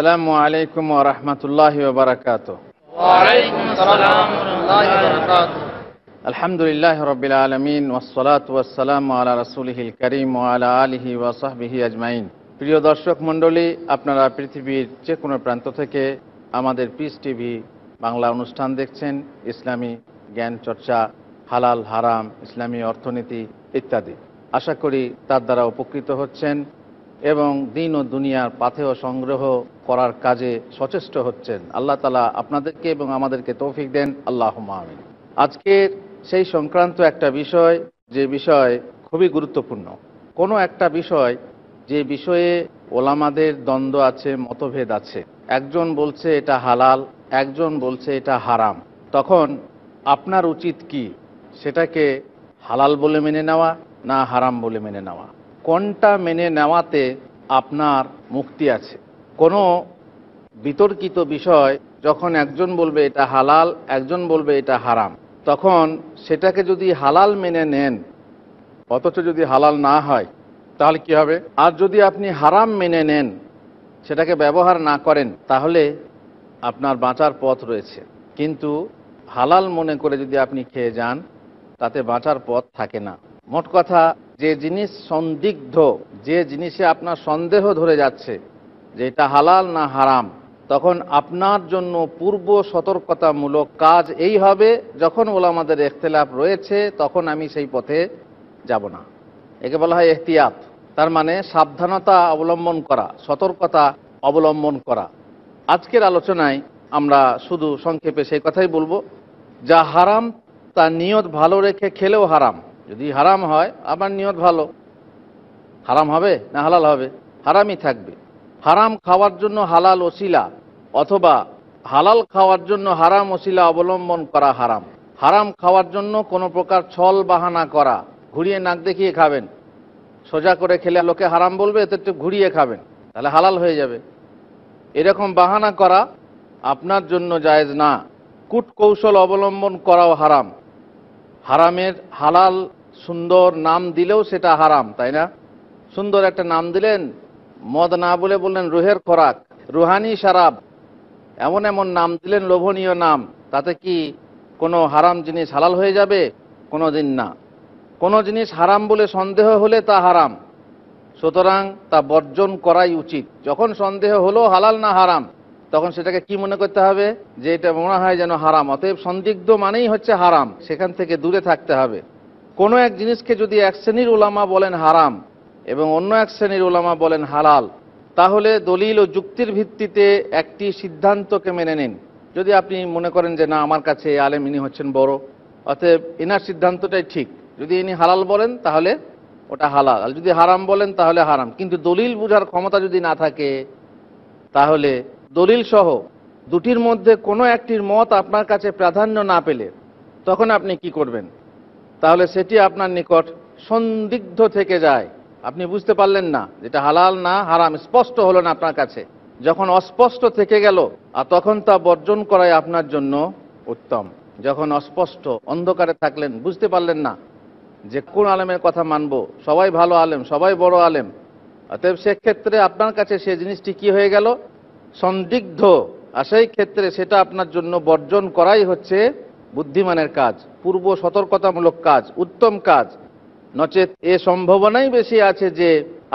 আসসালামু আলাইকুম ওয়া রাহমাতুল্লাহি ওয়া বারাকাতুহু ওয়া আলাইকুম আসসালাম ওয়া রাহমাতুল্লাহি ওয়া আলহামদুলিল্লাহ রাব্বিল আলামিন ওয়াস সালাতু আলা রাসূলিহিল কারীম ওয়া আলা আলিহি ওয়া সাহবিহি আজমাইন প্রিয় দর্শক মণ্ডলী আপনারা পৃথিবীর যে কোনো প্রান্ত থেকে আমাদের পিস টিভি বাংলা অনুষ্ঠান দেখছেন ইসলামী জ্ঞান চর্চা হালাল হারাম ইসলামী অর্থনীতি ইত্যাদি আশা করি তার দ্বারা উপকৃত হচ্ছেন এবং দিন ও দুনিয়ার পাথেয় সংগ্রহ করার কাজে সচেষ্ট হচ্ছেন আল্লাহ তালা আপনাদেরকে এবং আমাদেরকে তৌফিক দেন আল্লাহ মামিন আজকের সেই সংক্রান্ত একটা বিষয় যে বিষয় খুবই গুরুত্বপূর্ণ কোনো একটা বিষয় যে বিষয়ে ওলামাদের দ্বন্দ্ব আছে মতভেদ আছে একজন বলছে এটা হালাল একজন বলছে এটা হারাম তখন আপনার উচিত কি সেটাকে হালাল বলে মেনে নেওয়া না হারাম বলে মেনে নেওয়া কোনটা মেনে নেওয়াতে আপনার মুক্তি আছে কোনো বিতর্কিত বিষয় যখন একজন বলবে এটা হালাল একজন বলবে এটা হারাম তখন সেটাকে যদি হালাল মেনে নেন অথচ যদি হালাল না হয় তাহলে কি হবে আর যদি আপনি হারাম মেনে নেন সেটাকে ব্যবহার না করেন তাহলে আপনার বাঁচার পথ রয়েছে কিন্তু হালাল মনে করে যদি আপনি খেয়ে যান তাতে বাঁচার পথ থাকে না মোট কথা যে জিনিস সন্দিগ্ধ যে জিনিসে আপনার সন্দেহ ধরে যাচ্ছে যে এটা হালাল না হারাম তখন আপনার জন্য পূর্ব সতর্কতামূলক কাজ এই হবে যখন আমাদের এখতলাফ রয়েছে তখন আমি সেই পথে যাব না একে বলা হয় এহতিয়াত তার মানে সাবধানতা অবলম্বন করা সতর্কতা অবলম্বন করা আজকের আলোচনায় আমরা শুধু সংক্ষেপে সেই কথাই বলবো যা হারাম তা নিয়ত ভালো রেখে খেলেও হারাম যদি হারাম হয় আমার নিয়ত ভালো হারাম হবে না হালাল হবে হারামই থাকবে হারাম খাওয়ার জন্য হালাল ওসিলা অথবা হালাল খাওয়ার জন্য হারাম ওসিলা অবলম্বন করা হারাম হারাম খাওয়ার জন্য কোনো প্রকার ছল বাহানা করা ঘুরিয়ে নাক দেখিয়ে খাবেন সোজা করে খেলে লোকে হারাম বলবে এতে একটু ঘুরিয়ে খাবেন তাহলে হালাল হয়ে যাবে এরকম বাহানা করা আপনার জন্য জায়জ না কূট কৌশল অবলম্বন করাও হারাম হারামের হালাল সুন্দর নাম দিলেও সেটা হারাম তাই না সুন্দর একটা নাম দিলেন মদ না বলে বললেন রুহের খোরাক রুহানি সারাব এমন এমন নাম দিলেন লোভনীয় নাম তাতে কি কোনো হারাম জিনিস হালাল হয়ে যাবে কোনো দিন না কোনো জিনিস হারাম বলে সন্দেহ হলে তা হারাম সুতরাং তা বর্জন করাই উচিত যখন সন্দেহ হলো হালাল না হারাম তখন সেটাকে কি মনে করতে হবে যে এটা মনে হয় যেন হারাম অতএব সন্দিগ্ধ মানেই হচ্ছে হারাম সেখান থেকে দূরে থাকতে হবে কোনো এক জিনিসকে যদি এক শ্রেণীর ওলামা বলেন হারাম এবং অন্য এক শ্রেণীর ওলামা বলেন হালাল তাহলে দলিল ও যুক্তির ভিত্তিতে একটি সিদ্ধান্তকে মেনে নিন যদি আপনি মনে করেন যে না আমার কাছে আলেম ইনি হচ্ছেন বড় অতএব এনার সিদ্ধান্তটাই ঠিক যদি ইনি হালাল বলেন তাহলে ওটা হালাল আর যদি হারাম বলেন তাহলে হারাম কিন্তু দলিল বোঝার ক্ষমতা যদি না থাকে তাহলে দলিল সহ দুটির মধ্যে কোনো একটির মত আপনার কাছে প্রাধান্য না পেলে তখন আপনি কি করবেন তাহলে সেটি আপনার নিকট সন্দিগ্ধ থেকে যায় আপনি বুঝতে পারলেন না যেটা হালাল না হারাম স্পষ্ট হলো না আপনার কাছে যখন অস্পষ্ট থেকে গেল আর তখন তা বর্জন করাই আপনার জন্য উত্তম যখন অস্পষ্ট অন্ধকারে থাকলেন বুঝতে পারলেন না যে কোন আলেমের কথা মানব সবাই ভালো আলেম সবাই বড় আলেম অতএব সেক্ষেত্রে আপনার কাছে সে জিনিসটি কি হয়ে গেল সন্দিগ্ধ আর সেই ক্ষেত্রে সেটা আপনার জন্য বর্জন করাই হচ্ছে বুদ্ধিমানের কাজ পূর্ব সতর্কতামূলক কাজ উত্তম কাজ নচেত এ সম্ভাবনাই বেশি আছে যে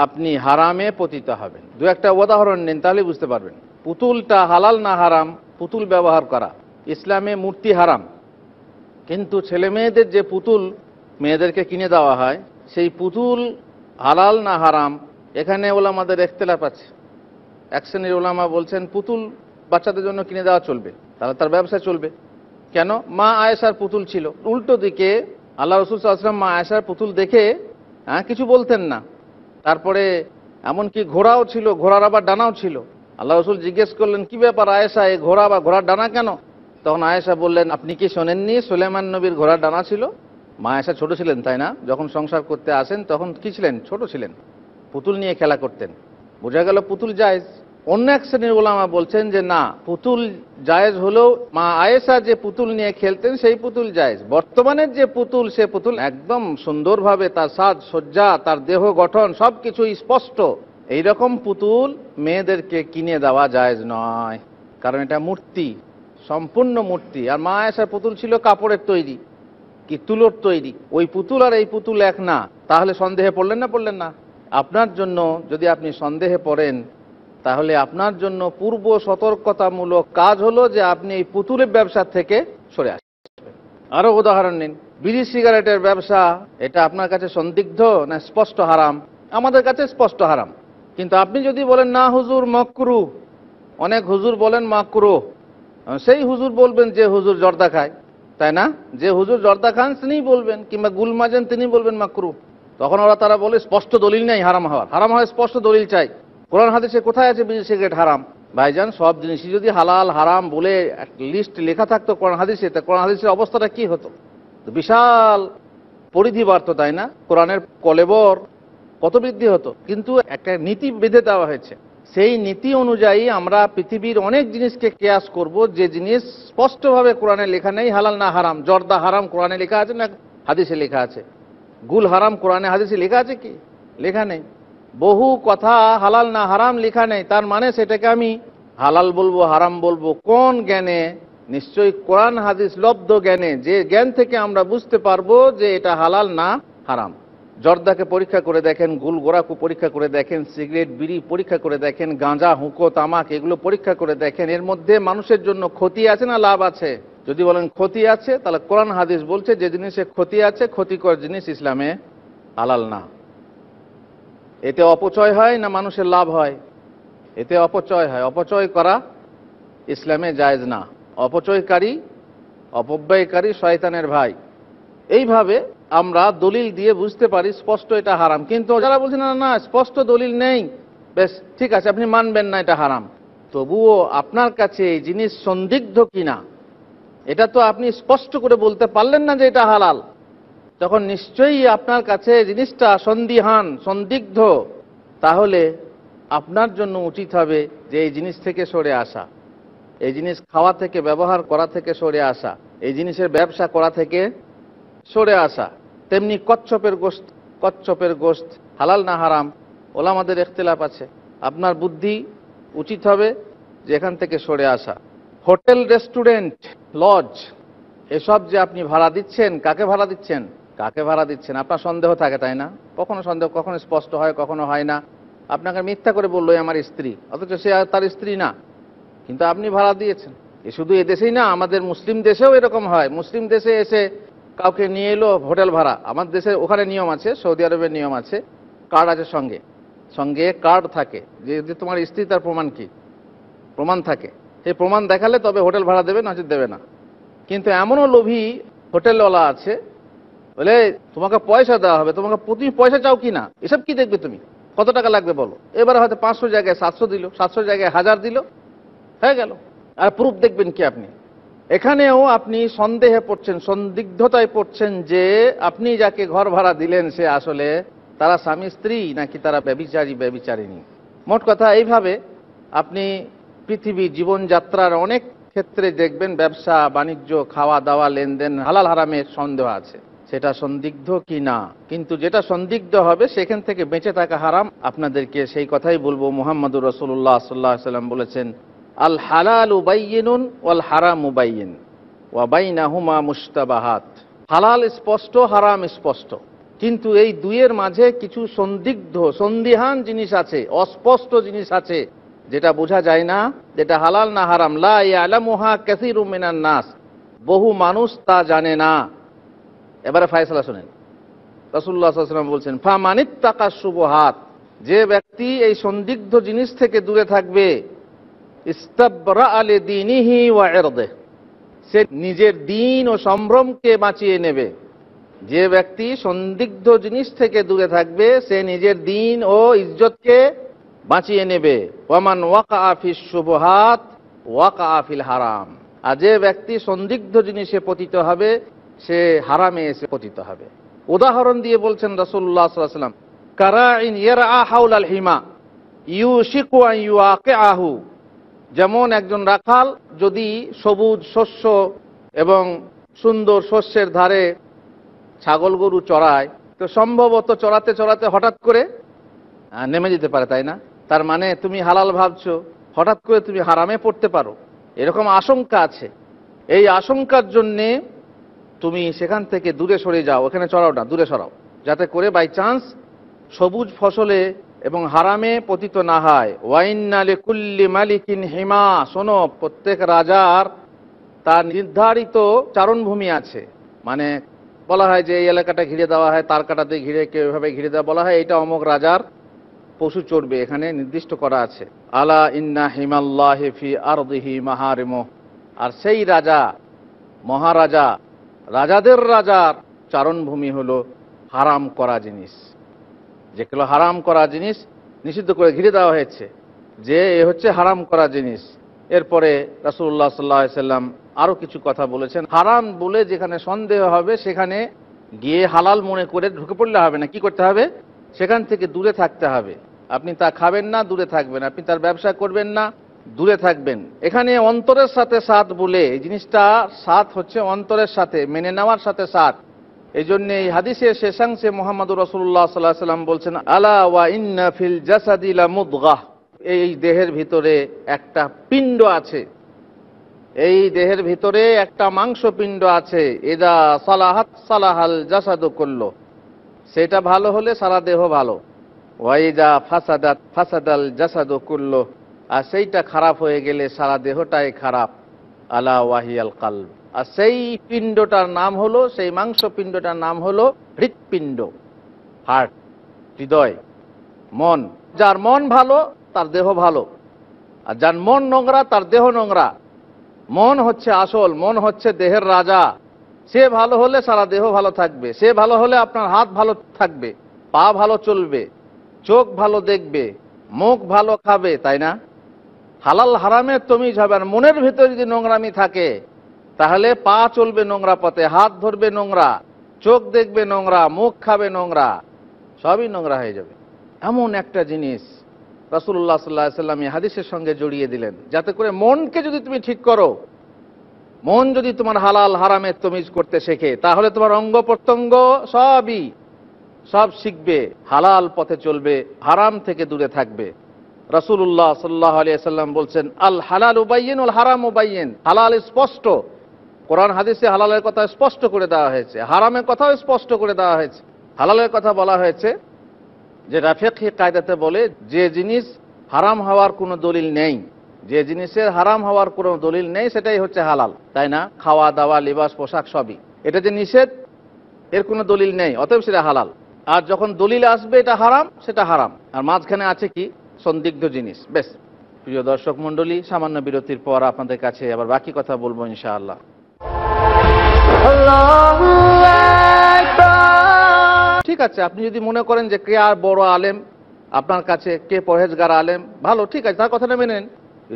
আপনি হারামে পতিত হবেন দু একটা উদাহরণ নিন তাহলে বুঝতে পারবেন পুতুলটা হালাল না হারাম পুতুল ব্যবহার করা ইসলামে মূর্তি হারাম কিন্তু ছেলে মেয়েদের যে পুতুল মেয়েদেরকে কিনে দেওয়া হয় সেই পুতুল হালাল না হারাম এখানে আমাদের এখতলাপ আছে এক শ্রেণীর ওলামা বলছেন পুতুল বাচ্চাদের জন্য কিনে দেওয়া চলবে তাহলে তার ব্যবসা চলবে কেন মা আয়েশার পুতুল ছিল উল্টো দিকে আল্লাহ রসুল আসলাম মা আয়েশার পুতুল দেখে হ্যাঁ কিছু বলতেন না তারপরে এমনকি ঘোড়াও ছিল ঘোড়ার আবার ডানাও ছিল আল্লাহ রসুল জিজ্ঞেস করলেন কি ব্যাপার আয়েশা এই ঘোড়া বা ঘোড়ার ডানা কেন তখন আয়েশা বললেন আপনি কি শোনেননি সুলেমান নবীর ঘোড়ার ডানা ছিল মা আয়েশা ছোট ছিলেন তাই না যখন সংসার করতে আসেন তখন কি ছিলেন ছোট ছিলেন পুতুল নিয়ে খেলা করতেন বোঝা গেল পুতুল জায়েজ অন্য এক শ্রেণীর ওলামা বলছেন যে না পুতুল জায়েজ হলেও মা আয়েসা যে পুতুল নিয়ে খেলতেন সেই পুতুল জায়েজ বর্তমানের যে পুতুল সে পুতুল একদম সুন্দরভাবে তার সাজ সজ্জা তার দেহ গঠন সব কিছু স্পষ্ট এইরকম পুতুল মেয়েদেরকে কিনে দেওয়া জায়েজ নয় কারণ এটা মূর্তি সম্পূর্ণ মূর্তি আর মা আয়েসার পুতুল ছিল কাপড়ের তৈরি কি তুলোর তৈরি ওই পুতুল আর এই পুতুল এক না তাহলে সন্দেহে পড়লেন না পড়লেন না আপনার জন্য যদি আপনি সন্দেহে পড়েন তাহলে আপনার জন্য পূর্ব সতর্কতামূলক কাজ হলো যে আপনি এই পুতুলের ব্যবসা থেকে সরে আসবেন আরও উদাহরণ নিন বিড়ি সিগারেটের ব্যবসা এটা আপনার কাছে সন্দিগ্ধ না স্পষ্ট হারাম আমাদের কাছে স্পষ্ট হারাম কিন্তু আপনি যদি বলেন না হুজুর মকরু অনেক হুজুর বলেন মাকরু সেই হুজুর বলবেন যে হুজুর জর্দা খায় তাই না যে হুজুর জর্দা খান তিনি বলবেন কিংবা গুলমাজেন তিনি বলবেন মাকরু তখন ওরা তারা বলে স্পষ্ট দলিল নেই হারাম হওয়ার হারাম হওয়ার স্পষ্ট দলিল চাই কোরআন হাদিসে কোথায় আছে বিড়ি সিগারেট হারাম ভাইজান সব জিনিসই যদি হালাল হারাম বলে লিস্ট লেখা থাকতো কোরআন হাদিসে তা কোরআন হাদিসের অবস্থাটা কি হতো বিশাল পরিধি বাড়তো তাই না কোরআনের কলেবর কত বৃদ্ধি হতো কিন্তু একটা নীতি বেঁধে দেওয়া হয়েছে সেই নীতি অনুযায়ী আমরা পৃথিবীর অনেক জিনিসকে কেয়াস করব যে জিনিস স্পষ্টভাবে কোরআনে লেখা নেই হালাল না হারাম জর্দা হারাম কোরআনে লেখা আছে না হাদিসে লেখা আছে গুল হারাম কোরআনে হাদিসে লেখা আছে কি লেখা নেই বহু কথা হালাল না হারাম লেখা নেই তার মানে সেটাকে আমি হালাল বলবো হারাম বলবো কোন জ্ঞানে নিশ্চয়ই কোরআন হাদিস লব্ধ জ্ঞানে যে জ্ঞান থেকে আমরা বুঝতে পারবো যে এটা হালাল না হারাম জর্দাকে পরীক্ষা করে দেখেন গুল গোড়াকু পরীক্ষা করে দেখেন সিগারেট বিড়ি পরীক্ষা করে দেখেন গাঁজা হুঁকো তামাক এগুলো পরীক্ষা করে দেখেন এর মধ্যে মানুষের জন্য ক্ষতি আছে না লাভ আছে যদি বলেন ক্ষতি আছে তাহলে কোরআন হাদিস বলছে যে জিনিসে ক্ষতি আছে ক্ষতিকর জিনিস ইসলামে আলাল না এতে অপচয় হয় না মানুষের লাভ হয় এতে অপচয় হয় অপচয় করা ইসলামে জায়েজ না অপচয়কারী অপব্যয়কারী শয়তানের ভাই এইভাবে আমরা দলিল দিয়ে বুঝতে পারি স্পষ্ট এটা হারাম কিন্তু যারা বলছেন না না স্পষ্ট দলিল নেই বেশ ঠিক আছে আপনি মানবেন না এটা হারাম তবুও আপনার কাছে এই জিনিস সন্দিগ্ধ কিনা এটা তো আপনি স্পষ্ট করে বলতে পারলেন না যে এটা হালাল তখন নিশ্চয়ই আপনার কাছে জিনিসটা সন্দিহান সন্দিগ্ধ তাহলে আপনার জন্য উচিত হবে যে এই জিনিস থেকে সরে আসা এই জিনিস খাওয়া থেকে ব্যবহার করা থেকে সরে আসা এই জিনিসের ব্যবসা করা থেকে সরে আসা তেমনি কচ্ছপের গোস্ত কচ্ছপের গোস্ত হালাল না হারাম ওলামাদের এখতলাপ আছে আপনার বুদ্ধি উচিত হবে যে এখান থেকে সরে আসা হোটেল রেস্টুরেন্ট লজ এসব যে আপনি ভাড়া দিচ্ছেন কাকে ভাড়া দিচ্ছেন কাকে ভাড়া দিচ্ছেন আপনার সন্দেহ থাকে তাই না কখনো সন্দেহ কখনো স্পষ্ট হয় কখনো হয় না আপনাকে মিথ্যা করে বললো আমার স্ত্রী অথচ সে তার স্ত্রী না কিন্তু আপনি ভাড়া দিয়েছেন এ শুধু এদেশেই না আমাদের মুসলিম দেশেও এরকম হয় মুসলিম দেশে এসে কাউকে নিয়ে এলো হোটেল ভাড়া আমার দেশে ওখানে নিয়ম আছে সৌদি আরবের নিয়ম আছে কার্ড আছে সঙ্গে সঙ্গে কার্ড থাকে যে তোমার স্ত্রী তার প্রমাণ কি প্রমাণ থাকে এই প্রমাণ দেখালে তবে হোটেল ভাড়া দেবে না দেবে না কিন্তু এমনও লোভী হোটেলওয়ালা আছে বলে তোমাকে পয়সা দেওয়া হবে তোমাকে প্রতি পয়সা চাও কি না এসব কি দেখবে তুমি কত টাকা লাগবে বলো এবার হয়তো পাঁচশো জায়গায় সাতশো দিল সাতশো জায়গায় হাজার দিল হয়ে গেল আর প্রুফ দেখবেন কি আপনি এখানেও আপনি সন্দেহে পড়ছেন সন্দিগ্ধতায় পড়ছেন যে আপনি যাকে ঘর ভাড়া দিলেন সে আসলে তারা স্বামী স্ত্রী নাকি তারা ব্যবিচারী ব্যবিচারিনী মোট কথা এইভাবে আপনি পৃথিবী জীবনযাত্রার অনেক ক্ষেত্রে দেখবেন ব্যবসা বাণিজ্য খাওয়া দাওয়া লেনদেন হালাল হারামের সন্দেহ আছে সেটা সন্দিগ্ধ কি না কিন্তু যেটা সন্দিগ্ধ হবে সেখান থেকে বেঁচে থাকা হারাম আপনাদেরকে সেই কথাই বলবো মোহাম্মদুর রসুল্লাহ সাল্লাহ সাল্লাম বলেছেন আল হালাল উবাইনুন ওয়াল হারাম উবাইন হুমা মুস্তাবাহাত হালাল স্পষ্ট হারাম স্পষ্ট কিন্তু এই দুইয়ের মাঝে কিছু সন্দিগ্ধ সন্দিহান জিনিস আছে অস্পষ্ট জিনিস আছে যেটা বোঝা যায় না যেটা হালাল না হারাম লাহা ক্যাসির মিনান নাস বহু মানুষ তা জানে না এবারে ফায়সলা শোনেন রসুল্লাহাম বলছেন ফা মানিত তাকা হাত যে ব্যক্তি এই সন্দিগ্ধ জিনিস থেকে দূরে থাকবে সে নিজের দিন ও সম্ভ্রমকে বাঁচিয়ে নেবে যে ব্যক্তি সন্দিগ্ধ জিনিস থেকে দূরে থাকবে সে নিজের দিন ও ইজ্জতকে বাঁচিয়ে নেবে ওয়ামান ওয়াকা আফিস শুভহাত ওয়াকা আফিল হারাম আর যে ব্যক্তি সন্দিগ্ধ জিনিসে পতিত হবে সে হারামে এসে পতিত হবে উদাহরণ দিয়ে বলছেন রাসুল্লাহ সাল্লাম কারাইন ইয়ার আহাউল আল হিমা ইউ শিকু ইউ আকে আহু যেমন একজন রাখাল যদি সবুজ শস্য এবং সুন্দর শস্যের ধারে ছাগল গরু চড়ায় তো সম্ভবত চড়াতে চড়াতে হঠাৎ করে নেমে যেতে পারে তাই না তার মানে তুমি হালাল ভাবছো হঠাৎ করে তুমি হারামে পড়তে পারো এরকম আশঙ্কা আছে এই আশঙ্কার জন্যে তুমি সেখান থেকে দূরে সরে যাও ওখানে চড়াও না দূরে সরাও যাতে করে বাই চান্স সবুজ ফসলে এবং হারামে পতিত না হয় ওয়াইন নালে কুল্লি মালিকিন হেমা শোনো প্রত্যেক রাজার তার নির্ধারিত চারণভূমি আছে মানে বলা হয় যে এই এলাকাটা ঘিরে দেওয়া হয় তার কাটাতে ঘিরে কেউ এভাবে ঘিরে দেওয়া বলা হয় এটা অমক রাজার পশু চড়বে এখানে নির্দিষ্ট করা আছে আলা ইন্না হিমাল্লাহি ফি আরদিহি মাহারিম আর সেই রাজা মহারাজা রাজাদের রাজার চারণভূমি হল হারাম করা জিনিস যেগুলো হারাম করা জিনিস নিষিদ্ধ করে ঘিরে দেওয়া হয়েছে যে এ হচ্ছে হারাম করা জিনিস এরপরে রাসুল্লাহ সাল্লা সাল্লাম আরও কিছু কথা বলেছেন হারাম বলে যেখানে সন্দেহ হবে সেখানে গিয়ে হালাল মনে করে ঢুকে পড়লে হবে না কি করতে হবে সেখান থেকে দূরে থাকতে হবে আপনি তা খাবেন না দূরে থাকবেন আপনি তার ব্যবসা করবেন না দূরে থাকবেন এখানে অন্তরের সাথে সাথ বলে এই জিনিসটা সাথ হচ্ছে অন্তরের সাথে মেনে নেওয়ার সাথে সাথ এই জন্য এই হাদিসের শেষাংশে মোহাম্মদ রসুল্লাহ সাল্লাহ সাল্লাম বলছেন আলা ওয়া ইন্না ফিল জাসাদিলা মুদগাহ এই দেহের ভিতরে একটা পিণ্ড আছে এই দেহের ভিতরে একটা মাংস পিণ্ড আছে এদা সালাহাত সালাহাল জাসাদ করলো সেটা ভালো হলে সারা দেহ ভালো ওয়াইদা ফাসাদাত ফাসাদাল জাসাদ কুল্ল আর সেইটা খারাপ হয়ে গেলে সারা দেহটাই খারাপ আলা ওয়াহিয়াল কাল আর সেই পিণ্ডটার নাম হলো সেই মাংস পিণ্ডটার নাম হলো হৃৎপিণ্ড হার্ট হৃদয় মন যার মন ভালো তার দেহ ভালো আর যার মন নোংরা তার দেহ নোংরা মন হচ্ছে আসল মন হচ্ছে দেহের রাজা সে ভালো হলে সারা দেহ ভালো থাকবে সে ভালো হলে আপনার হাত ভালো থাকবে পা ভালো চলবে চোখ ভালো দেখবে মুখ ভালো খাবে তাই না হালাল হারামের তমিজ হবে আর মনের ভেতরে যদি নোংরামি থাকে তাহলে পা চলবে নোংরা পথে হাত ধরবে নোংরা চোখ দেখবে নোংরা মুখ খাবে নোংরা সবই নোংরা হয়ে যাবে এমন একটা জিনিস রসুল্লাহ সাল্লাহ সাল্লাম হাদিসের সঙ্গে জড়িয়ে দিলেন যাতে করে মনকে যদি তুমি ঠিক করো মন যদি তোমার হালাল হারামের তমিজ করতে শেখে তাহলে তোমার অঙ্গ প্রত্যঙ্গ সবই সব শিখবে হালাল পথে চলবে হারাম থেকে দূরে থাকবে রসুল্লাহ সাল্লাহ সাল্লাম বলছেন আল হালাল উবাইন উল হারাম উবাইন হালাল স্পষ্ট কোরআন হাদিসে হালালের কথা স্পষ্ট করে দেওয়া হয়েছে হারামের কথাও স্পষ্ট করে দেওয়া হয়েছে হালালের কথা বলা হয়েছে যে রাফেক কায়দাতে বলে যে জিনিস হারাম হওয়ার কোনো দলিল নেই যে জিনিসের হারাম হওয়ার কোনো দলিল নেই সেটাই হচ্ছে হালাল তাই না খাওয়া দাওয়া লিবাস পোশাক সবই এটা যে নিষেধ এর কোনো দলিল নেই অতএব সেটা হালাল আর যখন দলিল আসবে এটা হারাম সেটা হারাম আর মাঝখানে আছে কি সন্দিগ্ধ জিনিস বেশ প্রিয় দর্শক মন্ডলী সামান্য বিরতির পর আপনাদের কাছে আবার বাকি কথা বলবো ইনশাআল্লাহ ঠিক আছে আপনি যদি মনে করেন যে কে আর বড় আলেম আপনার কাছে কে পরহেজগার আলেম ভালো ঠিক আছে তার কথাটা মেনে নেন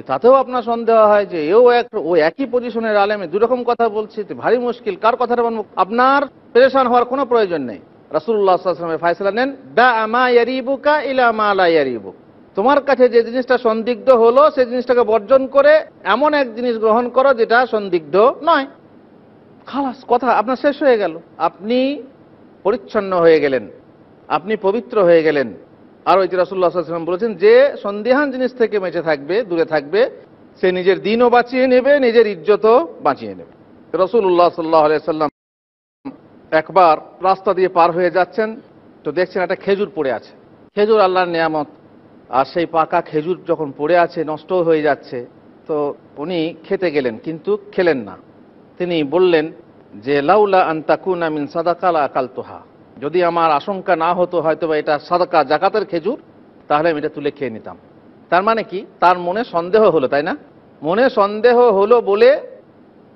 তাতেও আপনার সন্দেহ হয় যে এও এক ও একই পজিশনের আলেমে দুরকম কথা বলছে ভারী মুশকিল কার কথাটা আপনার প্রেশান হওয়ার কোনো প্রয়োজন নেই রাসুল্লাহামের ফাইসলা নেন দা ইয়ারিবুকা ইলা ইয়ারিবুক তোমার কাছে যে জিনিসটা সন্দিগ্ধ হলো সেই জিনিসটাকে বর্জন করে এমন এক জিনিস গ্রহণ করো যেটা সন্দিগ্ধ নয় খালাস কথা আপনার শেষ হয়ে গেল আপনি পরিচ্ছন্ন হয়ে গেলেন আপনি পবিত্র হয়ে গেলেন আর ওইটি রাসুল্লাহ বলেছেন যে সন্দেহান জিনিস থেকে বেঁচে থাকবে দূরে থাকবে সে নিজের দিনও বাঁচিয়ে নেবে নিজের ইজ্জতও বাঁচিয়ে নেবে রসুল্লাহ সাল্লাহ সাল্লাম একবার রাস্তা দিয়ে পার হয়ে যাচ্ছেন তো দেখছেন একটা খেজুর পড়ে আছে খেজুর আল্লাহর নিয়ামত আর সেই পাকা খেজুর যখন পড়ে আছে নষ্ট হয়ে যাচ্ছে তো উনি খেতে গেলেন কিন্তু খেলেন না তিনি বললেন যে লাউলা আন্তাকুনা মিন সাদাকালা তোহা যদি আমার আশঙ্কা না হতো হয়তো এটা সাদকা জাকাতের খেজুর তাহলে আমি এটা তুলে খেয়ে নিতাম তার মানে কি তার মনে সন্দেহ হলো তাই না মনে সন্দেহ হলো বলে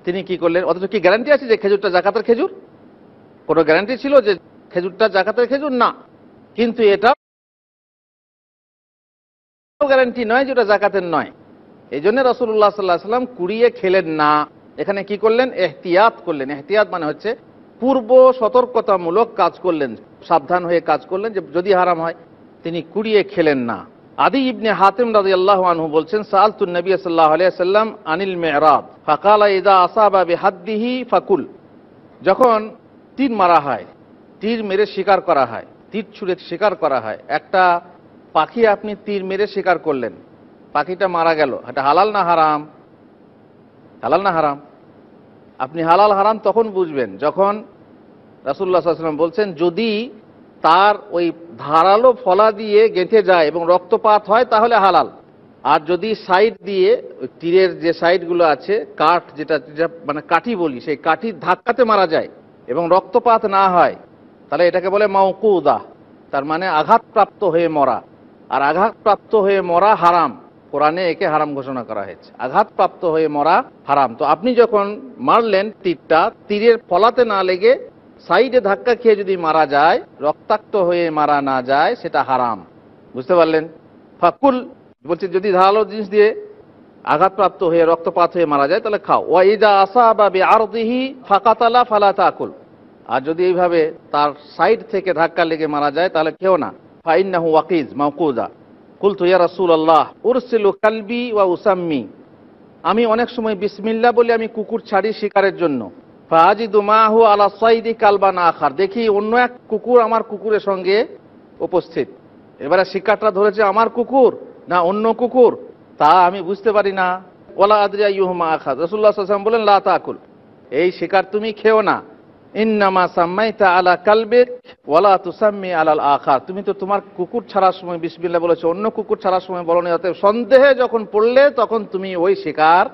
তিনি কি করলেন অথচ কি গ্যারান্টি আছে যে খেজুরটা জাকাতের খেজুর কোনো গ্যারান্টি ছিল যে খেজুরটা জাকাতের খেজুর না কিন্তু এটা গ্যারান্টি নয় যেটা জাকাতের নয় এই জন্য রসুল্লাহ সাল্লাহ সাল্লাম কুড়িয়ে খেলেন না এখানে কি করলেন এহতিয়াত করলেন এহতিয়াত মানে হচ্ছে পূর্ব সতর্কতামূলক কাজ করলেন সাবধান হয়ে কাজ করলেন যে যদি হারাম হয় তিনি কুড়িয়ে খেলেন না আদি ইবনে হাতেম রাজি আল্লাহ আনহু বলছেন সালতুল নবী সাল্লাহ আলিয়াল্লাম আনিল মেহরাব ফাকালা ইদা আসাবা হাদ্দিহি ফাকুল যখন তীর মারা হয় তীর মেরে শিকার করা হয় তীর ছুড়ে শিকার করা হয় একটা পাখি আপনি তীর মেরে শিকার করলেন পাখিটা মারা গেল এটা হালাল না হারাম হালাল না হারাম আপনি হালাল হারাম তখন বুঝবেন যখন রাসুল্লাহ আসলাম বলছেন যদি তার ওই ধারালো ফলা দিয়ে গেঁথে যায় এবং রক্তপাত হয় তাহলে হালাল আর যদি সাইড দিয়ে ওই তীরের যে সাইডগুলো আছে কাঠ যেটা মানে কাঠি বলি সেই কাঠির ধাক্কাতে মারা যায় এবং রক্তপাত না হয় তাহলে এটাকে বলে মাউকুদা তার মানে আঘাতপ্রাপ্ত হয়ে মরা আর আঘাতপ্রাপ্ত হয়ে মরা হারাম কোরআনে একে হারাম ঘোষণা করা হয়েছে আঘাতপ্রাপ্ত হয়ে মরা হারাম তো আপনি যখন মারলেন তীরটা তীরের ফলাতে না লেগে সাইডে ধাক্কা খেয়ে যদি মারা যায় রক্তাক্ত হয়ে মারা না যায় সেটা হারাম বুঝতে পারলেন ফাকুল বলছে যদি ধারালো জিনিস দিয়ে আঘাতপ্রাপ্ত হয়ে রক্তপাত হয়ে মারা যায় তাহলে খাও ইদা আসা বা বে ফাঁকা ফাঁকাতালা ফালা তাকুল আর যদি এইভাবে তার সাইড থেকে ধাক্কা লেগে মারা যায় তাহলে খেও না ফাইন্নাহু ওয়াকিজ মাউকুজা আল্লাহ কালবি উসাম্মি আমি অনেক সময় বিসমিল্লা বলে আমি কুকুর ছাড়ি শিকারের জন্য আলা দেখি অন্য এক কুকুর আমার কুকুরের সঙ্গে উপস্থিত এবারে শিকারটা ধরেছে আমার কুকুর না অন্য কুকুর তা আমি বুঝতে পারি না ওলা আদ্রিয়া ইহুমা আখাদ রসুল্লাহ বলেন লা তাকুল এই শিকার তুমি খেও না ইন্নামা সাম্মাইতা আলা কালবেক ওয়ালা তুসাম্মি আলাল আখার তুমি তো তোমার কুকুর ছাড়ার সময় বিসমিল্লা বলেছো অন্য কুকুর ছাড়ার সময় বলো না সন্দেহে যখন পড়লে তখন তুমি ওই শিকার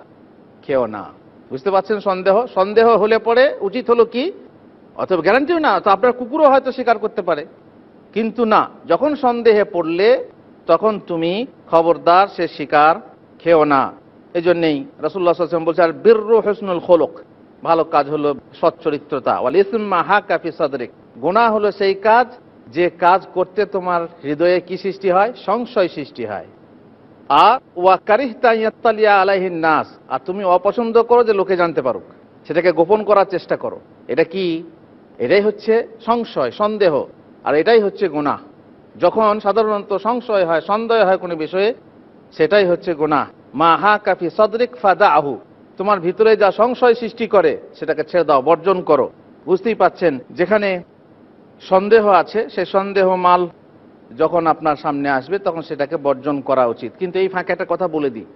খেও না বুঝতে পারছেন সন্দেহ সন্দেহ হলে পরে উচিত হলো কি অথবা গ্যারান্টিও না তো আপনার কুকুরও হয়তো শিকার করতে পারে কিন্তু না যখন সন্দেহে পড়লে তখন তুমি খবরদার সে শিকার খেও না এই জন্যেই রসুল্লাহ বলছে আর বীর হসনুল খোলক ভালো কাজ হলো সচ্চরিত্রতা ওয়াল ইসমা হা কাফি সদরিক গুণা হলো সেই কাজ যে কাজ করতে তোমার হৃদয়ে কি সৃষ্টি হয় সংশয় সৃষ্টি হয় আর ওয়া কারিহতাইয়াত্তালিয়া আলাইহিন নাস আর তুমি অপছন্দ করো যে লোকে জানতে পারুক সেটাকে গোপন করার চেষ্টা করো এটা কি এটাই হচ্ছে সংশয় সন্দেহ আর এটাই হচ্ছে গুণা যখন সাধারণত সংশয় হয় সন্দেহ হয় কোনো বিষয়ে সেটাই হচ্ছে গুণা মা হা কাফি সদরিক ফাদা আহু তোমার ভিতরে যা সংশয় সৃষ্টি করে সেটাকে ছেড়ে দাও বর্জন করো বুঝতেই পাচ্ছেন যেখানে সন্দেহ আছে সে সন্দেহ মাল যখন আপনার সামনে আসবে তখন সেটাকে বর্জন করা উচিত কিন্তু এই ফাঁকে একটা কথা বলে দিই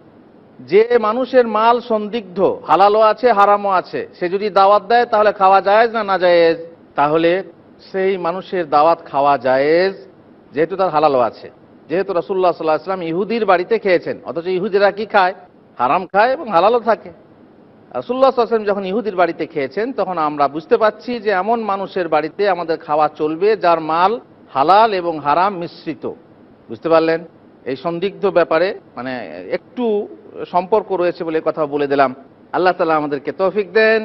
যে মানুষের মাল সন্দিগ্ধ হালালও আছে হারামও আছে সে যদি দাওয়াত দেয় তাহলে খাওয়া যায়জ না না যায়জ তাহলে সেই মানুষের দাওয়াত খাওয়া যায়জ যেহেতু তার হালালও আছে যেহেতু রাসুল্লাহ সাল্লাহ আসলাম ইহুদির বাড়িতে খেয়েছেন অথচ ইহুদিরা কি খায় হারাম খায় এবং হালালও থাকে সুল্লাহ আসলাম যখন ইহুদির বাড়িতে খেয়েছেন তখন আমরা বুঝতে পাচ্ছি যে এমন মানুষের বাড়িতে আমাদের খাওয়া চলবে যার মাল হালাল এবং হারাম মিশ্রিত বুঝতে পারলেন এই সন্দিগ্ধ ব্যাপারে মানে একটু সম্পর্ক রয়েছে বলে কথা বলে দিলাম আল্লাহ তালা আমাদেরকে তৌফিক দেন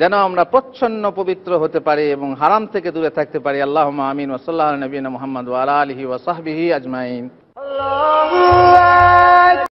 যেন আমরা প্রচ্ছন্ন পবিত্র হতে পারি এবং হারাম থেকে দূরে থাকতে পারি আল্লাহ আমিন ওসল্লাহ নবীন মোহাম্মদ আলহি ওসাহবিহি আজমাইন